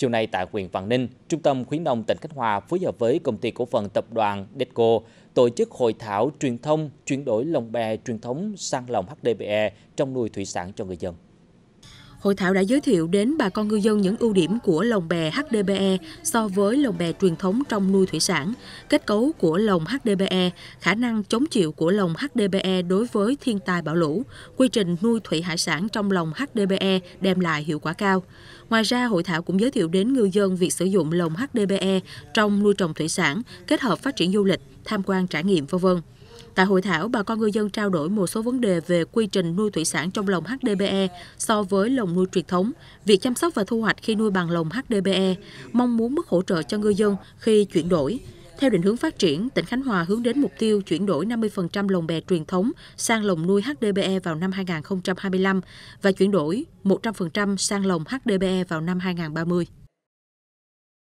Chiều nay tại huyện Vạn Ninh, Trung tâm Khuyến nông tỉnh Khánh Hòa phối hợp với công ty cổ phần tập đoàn Deco tổ chức hội thảo truyền thông chuyển đổi lồng bè truyền thống sang lồng HDPE trong nuôi thủy sản cho người dân hội thảo đã giới thiệu đến bà con ngư dân những ưu điểm của lồng bè HDPE so với lồng bè truyền thống trong nuôi thủy sản, kết cấu của lồng HDPE, khả năng chống chịu của lồng HDPE đối với thiên tai bão lũ, quy trình nuôi thủy hải sản trong lồng HDPE đem lại hiệu quả cao. Ngoài ra, hội thảo cũng giới thiệu đến ngư dân việc sử dụng lồng HDPE trong nuôi trồng thủy sản, kết hợp phát triển du lịch, tham quan trải nghiệm v.v. Tại hội thảo, bà con ngư dân trao đổi một số vấn đề về quy trình nuôi thủy sản trong lồng HDPE so với lồng nuôi truyền thống, việc chăm sóc và thu hoạch khi nuôi bằng lồng HDPE, mong muốn mức hỗ trợ cho ngư dân khi chuyển đổi. Theo định hướng phát triển, tỉnh Khánh Hòa hướng đến mục tiêu chuyển đổi 50% lồng bè truyền thống sang lồng nuôi HDPE vào năm 2025 và chuyển đổi 100% sang lồng HDPE vào năm 2030.